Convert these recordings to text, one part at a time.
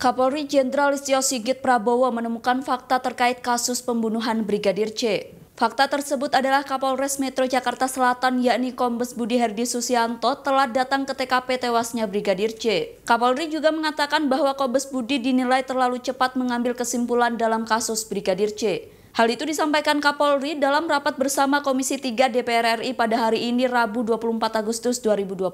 Kapolri Jenderal Listio Sigit Prabowo menemukan fakta terkait kasus pembunuhan Brigadir C. Fakta tersebut adalah Kapolres Metro Jakarta Selatan yakni Kombes Budi Herdi Susianto telah datang ke TKP tewasnya Brigadir C. Kapolri juga mengatakan bahwa Kombes Budi dinilai terlalu cepat mengambil kesimpulan dalam kasus Brigadir C. Hal itu disampaikan Kapolri dalam rapat bersama Komisi 3 DPR RI pada hari ini Rabu 24 Agustus 2022.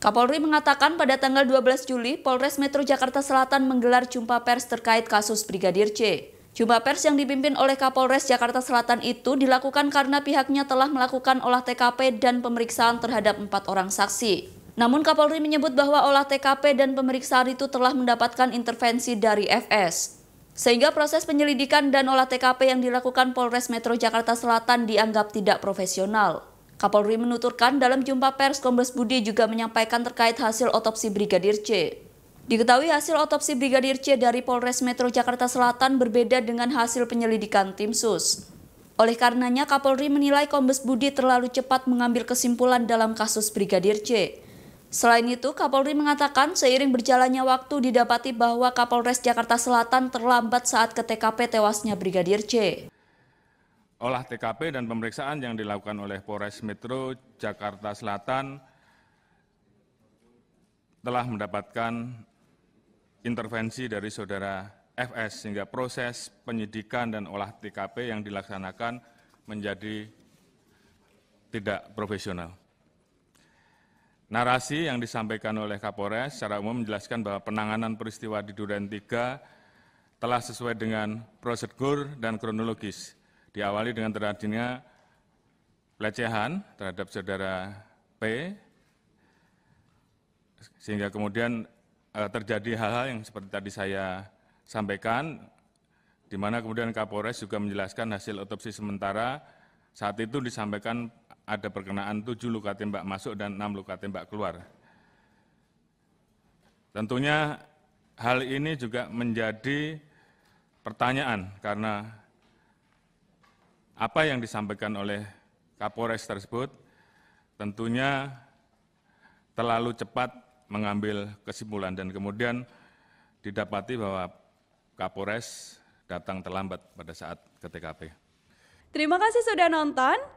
Kapolri mengatakan pada tanggal 12 Juli, Polres Metro Jakarta Selatan menggelar jumpa pers terkait kasus Brigadir C. Jumpa pers yang dipimpin oleh Kapolres Jakarta Selatan itu dilakukan karena pihaknya telah melakukan olah TKP dan pemeriksaan terhadap empat orang saksi. Namun Kapolri menyebut bahwa olah TKP dan pemeriksaan itu telah mendapatkan intervensi dari FS sehingga proses penyelidikan dan olah TKP yang dilakukan Polres Metro Jakarta Selatan dianggap tidak profesional. Kapolri menuturkan dalam jumpa pers Kombes Budi juga menyampaikan terkait hasil otopsi Brigadir C. Diketahui hasil otopsi Brigadir C dari Polres Metro Jakarta Selatan berbeda dengan hasil penyelidikan tim SUS. Oleh karenanya Kapolri menilai Kombes Budi terlalu cepat mengambil kesimpulan dalam kasus Brigadir C. Selain itu, Kapolri mengatakan seiring berjalannya waktu didapati bahwa Kapolres Jakarta Selatan terlambat saat ke TKP tewasnya Brigadir C. Olah TKP dan pemeriksaan yang dilakukan oleh Polres Metro Jakarta Selatan telah mendapatkan intervensi dari saudara FS sehingga proses penyidikan dan olah TKP yang dilaksanakan menjadi tidak profesional. Narasi yang disampaikan oleh Kapolres secara umum menjelaskan bahwa penanganan peristiwa di Duren 3 telah sesuai dengan prosedur dan kronologis. Diawali dengan terjadinya pelecehan terhadap saudara P, sehingga kemudian eh, terjadi hal-hal yang seperti tadi saya sampaikan, di mana kemudian Kapolres juga menjelaskan hasil otopsi sementara saat itu disampaikan ada perkenaan tujuh luka tembak masuk dan enam luka tembak keluar. Tentunya hal ini juga menjadi pertanyaan karena apa yang disampaikan oleh Kapolres tersebut tentunya terlalu cepat mengambil kesimpulan dan kemudian didapati bahwa Kapolres datang terlambat pada saat ke TKP. Terima kasih sudah nonton.